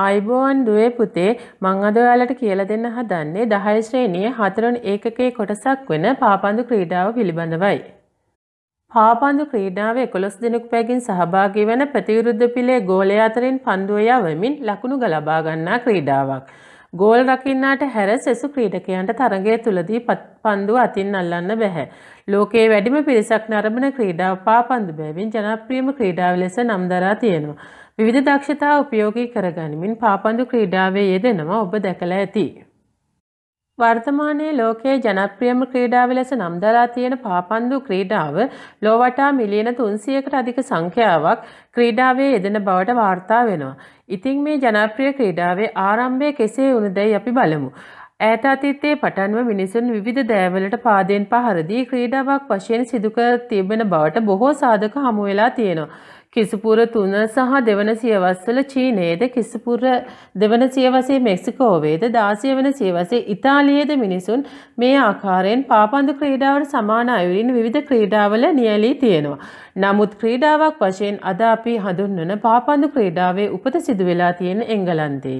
ආයිබෝන් දුවේ පුතේ මං අද ඔයාලට කියලා දෙන්න හදන්නේ 10 ශ්‍රේණියේ හතරවන ඒකකයේ කොටසක් වෙන පාපන්දු ක්‍රීඩාව පිළිබඳවයි. පාපන්දු ක්‍රීඩාවේ 11 දිනක පැකින් සහභාගී වන ප්‍රතිවිරුද්ධ පිලේ ගෝලයා අතරින් පන්දුව යවමින් ලකුණු ගලබා ගන්නා ක්‍රීඩාවක්. ගෝල් රකින්නාට හැර සෙසු ක්‍රීඩකයන්ට තරගය තුලදී පන්දුව අතින් අල්ලන්න බැහැ. ලෝකයේ වැඩිම පිරිසක් නරඹන ක්‍රීඩාව පාපන්දු බැවින් ජනප්‍රියම ක්‍රීඩාව ලෙස නම් දරා තියෙනවා. විවිධ දක්ෂතා උපයෝගී කරගනිමින් පාපන්දු ක්‍රීඩාවේ යෙදෙනවා ඔබ දැකලා ඇති. වර්තමානයේ ලෝකයේ ජනප්‍රියම ක්‍රීඩාව ලෙස නම් දරා තියෙන පාපන්දු ක්‍රීඩාව ලෝ වටා මිලියන 300කට අධික සංඛ්‍යාවක් ක්‍රීඩාවේ යෙදෙන බවට වාර්තා වෙනවා. ඉතින් මේ ජනප්‍රිය ක්‍රීඩාවේ ආරම්භය කෙසේ වුණදැයි අපි බලමු. ඈත අතීතයේ පටන්ව මිනිසුන් විවිධ දෑවලට පාදයෙන් පහර දී ක්‍රීඩාවක් වශයෙන් සිදු කර තිබෙන බවට බොහෝ සාධක හමු වෙලා තියෙනවා. කිසිපුර තුන සහ දෙවන සියවස්වල චීනයේද කිසිපුර දෙවන සියවසේ මෙක්සිකෝවේද දාසිය වන සියවසේ ඉතාලියේද මිනිසුන් මේ ආකාරයෙන් පාපන්දු ක්‍රීඩාවට සමාන අයුරින් විවිධ ක්‍රීඩාවල නියලී තියෙනවා. නමුත් ක්‍රීඩාවක් වශයෙන් අද අපි හඳුන්වන පාපන්දු ක්‍රීඩාවේ උපත සිදු වෙලා තියෙන එංගලන්තේ.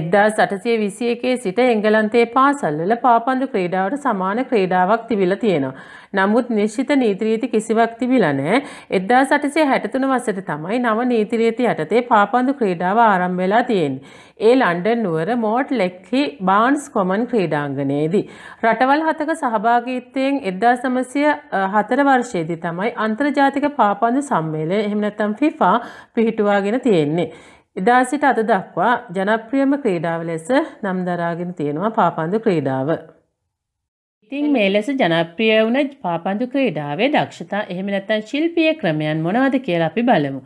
එද්දා සටසය විසි එකේ සිට එංගලන්තේ පාසල්වල පාපන්දු ක්‍රීඩාවට සමාන ක්‍රීඩාවක් තිබිලා තියෙනවා. නමුත් නිශ්චිත නීත්‍රීති කිසිවක් තිබිලා නෑ එද්දා සටසේ හැටතුන වස පස්සට තමයි නව නීතිරීති යටතේ පාපන්දු ක්‍රීඩාව ආරම්භ වෙලා තියෙන්නේ. ඒ ලන්ඩන් නුවර මෝට් ලෙක්හි බාන්ස් කොමන් ක්‍රීඩාංගණයේදී. රටවල් හතක සහභාගීත්වයෙන් 1904 වර්ෂයේදී තමයි අන්තර්ජාතික පාපන්දු සම්මේලනය එහෙම නැත්නම් FIFA පිහිටුවාගෙන තියෙන්නේ. එදා සිට අද දක්වා ජනප්‍රියම ක්‍රීඩාව ලෙස නම් දරාගෙන තියෙනවා පාපන්දු ක්‍රීඩාව. ඉතින් මේ ලෙස ජනප්‍රිය වුණ පාපන්දු ක්‍රීඩාවේ දක්ෂතා එහෙම නැත්නම් ශිල්පීය ක්‍රමයන් මොනවද කියලා අපි බලමු.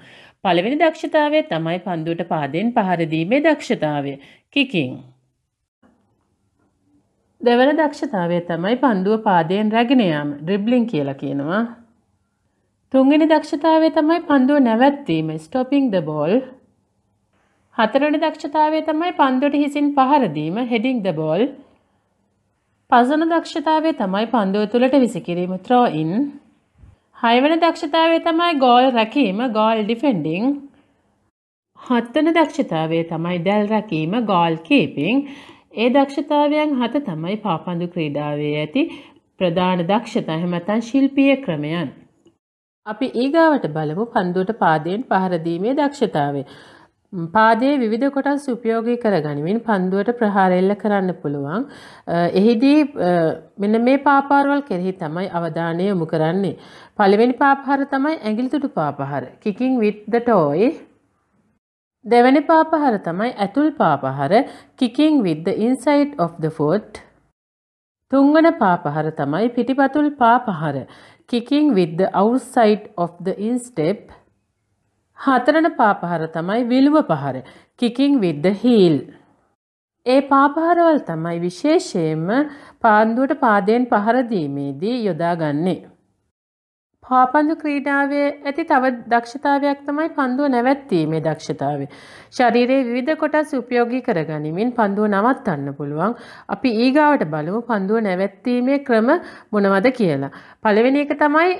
පළවෙනි දක්ෂතාවය තමයි පන්දුවට පාදයෙන් පහර දීමේ දක්ෂතාවය. කිකින්. දෙවන දක්ෂතාවය තමයි පන්දුව පාදයෙන් රැගෙන යාම ඩ්‍රිබ්ලින් කියලා කියනවා. තුන්වෙනි දක්ෂතාවය තමයි පන්දුව නැවැත්වීම ස්ටොපින් ද බෝල්. හතරවෙනි දක්ෂතාවය තමයි පන්දුවට හිසින් පහර දීම හෙඩින් ද බෝල්. පසුවන දක්ෂතාවය තමයි පන්දුව තුළට විසිකිරීම ත්‍රෝයින්. හයවන දක්ෂතාවය තමයි ගෝල් රැකීම ගෝල් ඩිෆෙන්ඩිං. හත්වන දක්ෂතාවය තමයි දැල් රැකීම ගෝල් කීපිං. ඒ දක්ෂතාවයන් හත තමයි පාපන්දු ක්‍රීඩාවේ ඇති ප්‍රධාන දක්ෂතා හැමතන් ශිල්පීය ක්‍රමයන්. අපි ඊගාවට බලමු පන්දුවට පාදයෙන් පහරදීමේ දක්ෂතාවේ. පාදයේ විවිධ කොටස් උපයෝගී කරගනිමින් පන්දුවට ප්‍රහාර එල්ල කරන්න පුළුවන්. එහිදී මෙන්න මේ පාපාරවල් කෙරෙහි තමයි අවධානය යොමු කරන්නේ. පළවෙනි පාපහාර තමයි ඇඟිලි තුඩු පාපහාර. kicking with the toy. දෙවෙනි පාපහාර තමයි ඇතුල් පාපහාර kicking with the inside of the foot. තුන්වන පාපහාර තමයි පිටිපතුල් පාපහාර kicking with the outside of the instep. හතරන පාපහර තමයි විල්ව පහර කිකින් විද්ද හීල්. ඒ පාපහරවල් තමයි විශේෂයෙන්ම පාන්දුවට පාදයෙන් පහරදීමේදී යොදාගන්නේ. පාපන්දු ක්‍රීඩාවේ ඇති තව දක්ෂතාවයක් තමයි පන්දුව නැවැත්වීමේ දක්ෂතාවේ. ශරීරයේ විධ කොටස් උපයෝගී කරගනිමින් පන්දුව නවත්තන්න පුළුවන්. අපි ඊගාවට බලමු පන්දුව නැවැත්වීමේ ක්‍රම මොනවද කියලා. පළවෙනි එක තමයි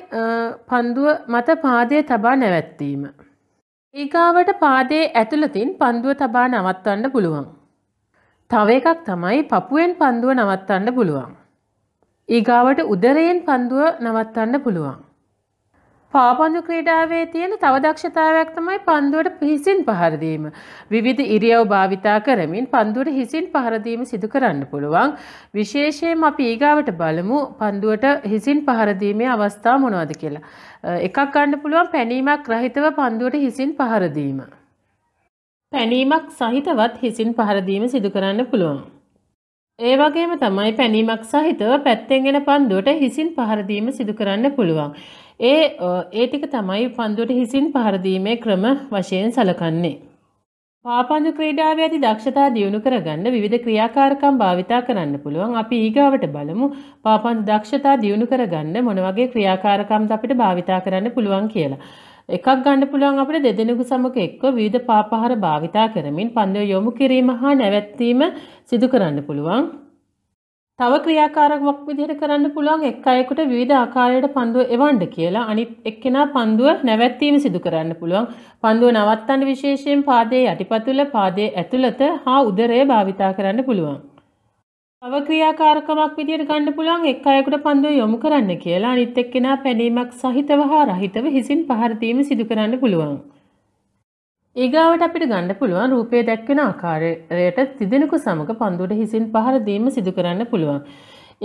පන්දුව මත පාදය තබා නැවැත්වීම. ඊගාවට පාදයේ ඇතුළතින් පන්දුව තබා නවත්තන්න පුළුවන්. තව එකක් තමයි පපුවෙන් පන්දුව නවත්තන්න පුළුවන්. ඊගාවට උදරයෙන් පන්දුව නවත්තන්න පුළුවන්. පාපන්දු ක්‍රීඩාවේ තියෙන තව දක්ෂතාවයක් තමයි පන්දුවට හිසින් පහර දීම. විවිධ ඉරියව් භාවිතා කරමින් පන්දුවට හිසින් පහර දීම සිදු කරන්න පුළුවන්. විශේෂයෙන්ම අපි ඊගාවට බලමු පන්දුවට හිසින් පහර දීමේ අවස්ථා මොනවද කියලා. එකක් ගන්න පුළුවන් පැනීමක් රහිතව පන්දුවට හිසින් පහර දීම. පැනීමක් සහිතවත් හිසින් පහර දීම සිදු කරන්න පුළුවන්. ඒ වගේම තමයි පැනීමක් සහිතව පැත්තෙන් එන පන්දුවට හිසින් පහර දීම සිදු කරන්න පුළුවන්. ඒ ඒ ටික තමයි පන්දුවට හිසින් පහර දීමේ ක්‍රම වශයෙන් සැලකන්නේ. පාපන්දු ක්‍රීඩාවේ ඇති දක්ෂතා දියුණු කරගන්න විවිධ ක්‍රියාකාරකම් භාවිතා කරන්න පුළුවන්. අපි ඊගාවට බලමු පාපන්දු දක්ෂතා දියුණු කරගන්න මොන වගේ ක්‍රියාකාරකම්ද අපිට භාවිතා කරන්න පුළුවන් කියලා. එකක් ගන්න පුළුවන් අපිට දෙදෙනෙකු සමග එක්ව විවිධ පාපහාර භාවිතා කරමින් පන්දු යොමු කිරීම හා නැවැත්වීම සිදු කරන්න පුළුවන්. තව ක්‍රියාකාරකමක් විදිහට කරන්න පුළුවන් එක් අයෙකුට විවිධ ආකාරයට පන්දුව එවන්න කියලා අනිත් එක්කෙනා පන්දුව නැවැත්වීම සිදු කරන්න පුළුවන්. පන්දුව නවත්තන්න විශේෂයෙන් පාදයේ යටිපතුල, පාදයේ ඇතුළත හා උදරය භාවිතා කරන්න පුළුවන්. අවක්‍රියාකාරකමක් විදියට ගන්න පුළුවන් එක් අයෙකුට පන්දුව යොමු කරන්න කියලා අනිත් එක්කෙනා පැනීමක් සහිතව හා රහිතව හිසින් පහර දීම සිදු කරන්න පුළුවන්. ඊගාවට අපිට ගන්න පුළුවන් රූපයේ දැක්වෙන ආකාරයට තිදෙනෙකු සමග පන්දුවට හිසින් පහර දීම සිදු කරන්න පුළුවන්.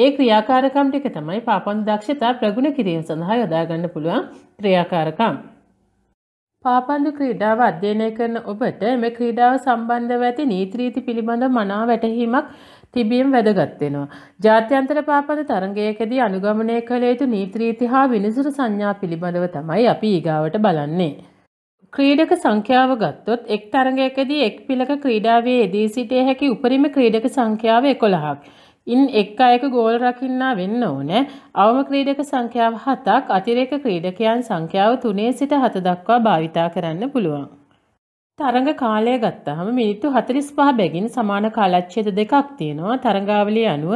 ඒ ක්‍රියාකාරකම් ටික තමයි පාපන්දු දක්ෂතා ප්‍රගුණ කිරීම සඳහා යොදා ගන්න පුළුවන් ක්‍රියාකාරකම්. පාපන්දු ක්‍රීඩාව අධ්‍යයනය කරන ඔබට මේ ක්‍රීඩාව සම්බන්ධව ඇති නීති රීති පිළිබඳ මනාව වැටහීමක් තිබීම වැදගත් වෙනවා. ජාත්‍යන්තර පාපද තරඟයකදී අනුගමනය කළ යුතු නීති රීති හා විනිසුරු සංඥා පිළිබඳව තමයි අපි ඊගාවට බලන්නේ. ක්‍රීඩක සංඛ්‍යාව ගත්තොත් එක් තරඟයකදී එක් පිළක ක්‍රීඩාවේ යෙදී සිටිය හැකි උපරිම ක්‍රීඩක සංඛ්‍යාව 11ක්. ඉන් එක් අයක ගෝල් රකින්නා වෙන්න ඕනේ. අවම ක්‍රීඩක සංඛ්‍යාව 7ක්, අතිරේක ක්‍රීඩකයන් සංඛ්‍යාව 3 සිට 7 දක්වා භාවිතා කරන්න පුළුවන්. තරඟ කාලය ගත්තාම මිනිත්තු 45 බැගින් සමාන කාලච්ඡේද දෙකක් තියෙනවා. තරඟාවලිය අනුව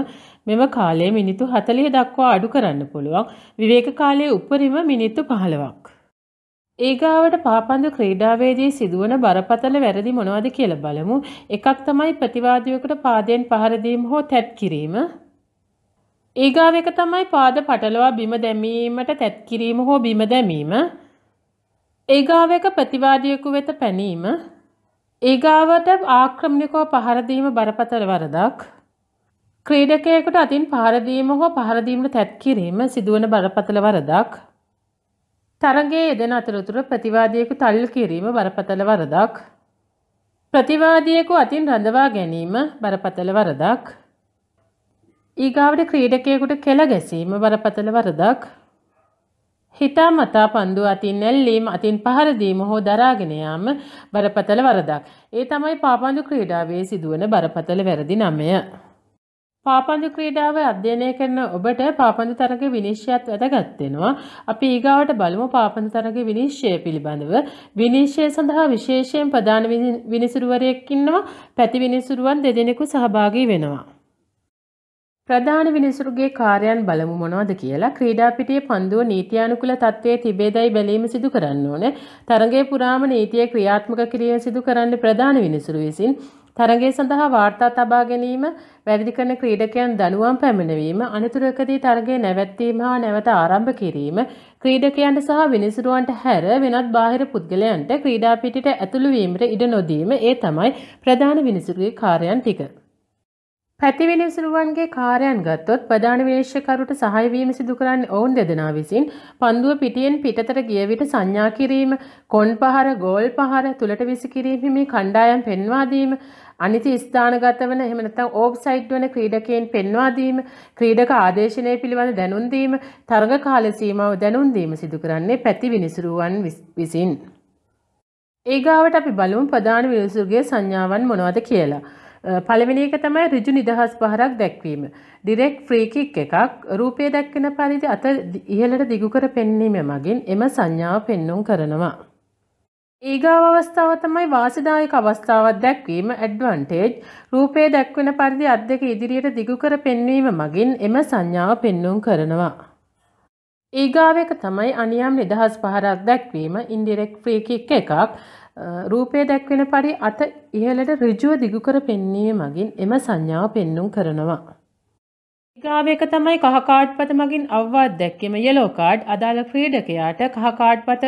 මෙම කාලය මිනිත්තු 40 දක්වා අඩු කරන්න පුළුවන්. විවේක කාලයේ උපරිම මිනිත්තු 15ක්. ඒගාවට පාපන්දු ක්‍රීඩාවේදී සිදුවන බරපතල වැරදි මොනවද කියලා බලමු. එකක් තමයි ප්‍රතිවාදියෙකුට පාදයෙන් පහර දීම හෝ තැත් කිරීම. ඒගාව එක තමයි පාද පටලවා බිම දැමීමට තැත් කිරීම හෝ බිම දැමීම. ඒගාව එක ප්‍රතිවාදියෙකු වෙත පැනීම ඒගාවට ආක්‍රමණිකව පහරදීම බරපතල වරදක් ක්‍රීඩකයෙකුට අතින් පහරදීම හෝ පහරදීමට තැත් කිරීම සිදුවන බරපතල වරදක් තරගයේ යෙදෙන අතරතුර ප්‍රතිවාදියෙකු තල්ලු කිරීම බරපතල වරදක් ප්‍රතිවාදියෙකු අතින් රඳවා ගැනීම බරපතල වරදක් ඊගාවට ක්‍රීඩකයෙකුට කෙළ ගැසීම බරපතල වරදක් හිතාමතා පන්දු අතින් නැල්ලීම අතින් පහරදීම හෝ දරාගෙනයාම බරපතල වරදක්. ඒ තමයි පාපන්දු ක්‍රීඩාවේ සිදුවන බරපතල වැරදි නමය. පාපන්දු ක්‍රීඩාව අධ්‍යයනය කරන ඔබට පාපන්දු තරග විනිශ්චයත් වැදගත්වෙනවා. අපි ඊගාවට බලමු පාපන්දු තරග විනිශ්චය පිළිබඳව. විනිශ්චය සඳහා විශේෂයෙන් ප්‍රධාන විනිසුරුවරයෙක් ඉන්නවා පැති විනිසුරුවන් දෙදෙනෙකු සහභාගී වෙනවා. ප්‍රධාන විනිසුරුගේ කාර්යයන් බලමු මොනවද කියලා ක්‍රීඩාපිටියේ පන්දුව නීතියානුකූල තත්ත්වයේ තිබේදයි බැලීම සිදු කරන්න ඕන. තරඟයේ පුරාම නීතිය ක්‍රියාත්මක කිරීම සිදු කරන්න ප්‍රධාන විනිසුරු විසින් තරඟය සඳහා වාර්තා තබා ගැනීම, වැඩි කරන ක්‍රීඩකයන් දඩුවම් පැමිණවීම, අනතුරකදී තරඟය නැවැත්වීම හා නැවත ආරම්භ කිරීම, ක්‍රීඩකයන්ට සහ විනිසුරුවන්ට හැර වෙනත් බාහිර පුද්ගලයන්ට ක්‍රීඩාපිටියට ඇතුළු වීමට ඉඩ නොදීම ඒ තමයි ප්‍රධාන විනිසුරුගේ කාර්යයන් ටික. පැතිවිනිසුරුවන්ගේ කාර්යයන් ගත්තොත් ප්‍රධාන විනිශ්චයකරුට සහාය වීම සිදු කරන්නේ ඔවුන් දෙදෙනා විසින් පන්දුව පිටියෙන් පිටතට ගිය විට සංඥා කිරීම, කොන් පහර, ගෝල් පහර තුලට විසි කිරීම මේ කණ්ඩායම් පෙන්වා දීම, අනිත ස්ථානගත වන එහෙම නැත්නම් ඕෆ්සයිඩ් වන ක්‍රීඩකයන් පෙන්වා දීම, ක්‍රීඩක ආදේශනය පිළිබඳ දැනුම් දීම, තරඟ කාල සීමාව දැනුම් දීම සිදු කරන්නේ පැතිවිනිසුරුවන් විසින්. ඊගාවට අපි බලමු ප්‍රධාන විනිසුරුගේ සංඥාවන් මොනවද කියලා. පළවෙනි එක තමයි ඍජු නිදහස් පහරක් දැක්වීම. ඩිරෙක්ට් ෆ්‍රී කික් එකක් රූපය දැක්වෙන පරිදි අත ඉහළට දිගු කර පෙන්වීම මගින් එම සංඥාව පෙන්눔 කරනවා. ඊගාව අවස්ථාව තමයි වාසිදායක අවස්ථාවක් දැක්වීම ඇඩ්වාන්ටේජ් රූපය දැක්වෙන පරිදි අත් දෙක ඉදිරියට දිගු කර පෙන්වීම මගින් එම සංඥාව පෙන්눔 කරනවා. ඊගාව එක තමයි අනියම් නිදහස් පහරක් දැක්වීම ඉන්ඩිරෙක්ට් ෆ්‍රී කික් එකක් රූපය දැක්වෙන පරි අත ඉහළට ඍජුව දිගුකර පෙන්වීම මගින් එම සංඥාව පෙන්눔 කරනවා. ගාව එක තමයි කහ කාඩ්පත මගින් අවවාද දැක්කෙම yellow card අදාළ ක්‍රීඩකයාට කහ කාඩ්පත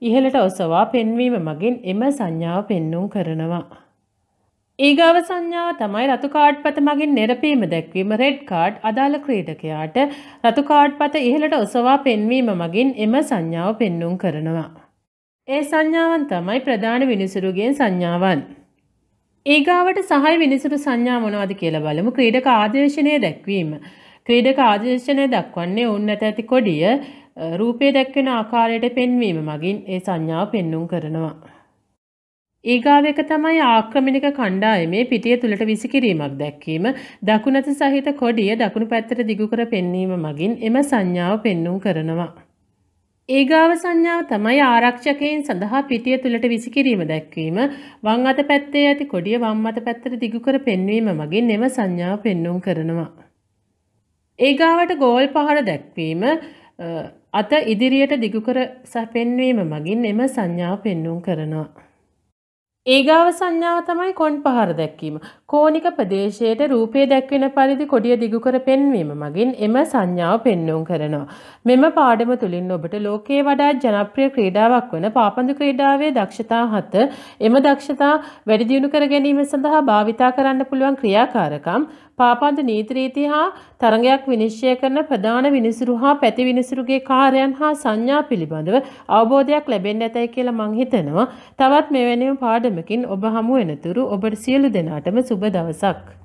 ඉහළට ඔසවා පෙන්වීම මගින් එම සංඥාව පෙන්눔 කරනවා. ඊගාව සංඥාව තමයි රතු කාඩ්පත මගින් නිරපීම දැක්වීම රෙඩ් කාඩ් අදාළ ක්‍රීඩකයාට රතු කාඩ්පත ඉහළට ඔසවා පෙන්වීම මගින් එම සංඥාව පෙන්눔 කරනවා. ඒ සංඥාවන් තමයි ප්‍රධාන විනිසුරුගෙන් සංඥාවන්. ඊගාවට සහය විනිසුරු සංඥා මොනවද කියලා බලමු ක්‍රීඩක ආදේශනය දැක්වීම. ක්‍රීඩක ආදේශනය දක්වන්නේ උන්නත ඇති කොඩිය රූපය දැක්වෙන ආකාරයට පෙන්වීම මගින් ඒ සංඥාව පෙන්눔 කරනවා. ඊගාව එක තමයි ආක්‍රමණික කණ්ඩායමේ පිටිය තුලට විසිකිරීමක් දැක්වීම දකුණත සහිත කොඩිය දකුණු පැත්තට දිගු කර පෙන්වීම මගින් එම සංඥාව පෙන්눔 කරනවා. ඒගාව සංඥාව තමයි ආරක්ෂකයන් සඳහා පිටිය තුලට විසිකිරීම දැක්වීම වම් අත පැත්තේ ඇති කොඩිය වම් අත පැත්තට දිගු කර පෙන්වීම මගින් මෙම සංඥාව පෙන්වුම් කරනවා. ඒගාවට ගෝල් පහර දැක්වීම අත ඉදිරියට දිගු කර පෙන්වීම මගින් මෙම සංඥාව පෙන්වුම් කරනවා. ඒගාව සංඥාව තමයි කොන් පහර දැක්වීම. කෝනික ප්‍රදේශයට රූපය දැක්වෙන පරිදි කොඩිය දිගුකර පෙන්වීම මගින් එම සංඥාව පෙන්නුම් කරනවා. මෙම පාඩම තුළින් ඔබට ලෝකයේ වඩා ජනප්‍රිය ක්‍රීඩාවක් වන පාපන්දු ක්‍රීඩාවේ දක්ෂතා හත එම දක්ෂතා වැඩිදියුණු කර ගැනීම සඳහා භාවිතා කරන්න පුළුවන් ක්‍රියාකාරකම් පාපන්ත නීතිරීති හා තරගයක් විනිශ්චය කරන ප්‍රධාන විනිසුරු හා පැති විනිසුරුගේ කාර්යන් හා සංඥා පිළිබඳව අවබෝධයක් ලැබෙන්න ඇතැයි කියලා මං හිතනවා. තවත් මෙවැනිම පාඩමකින් ඔබ හමු වෙනතුරු ඔබට සියලු දෙනාටම සුබ දවසක්.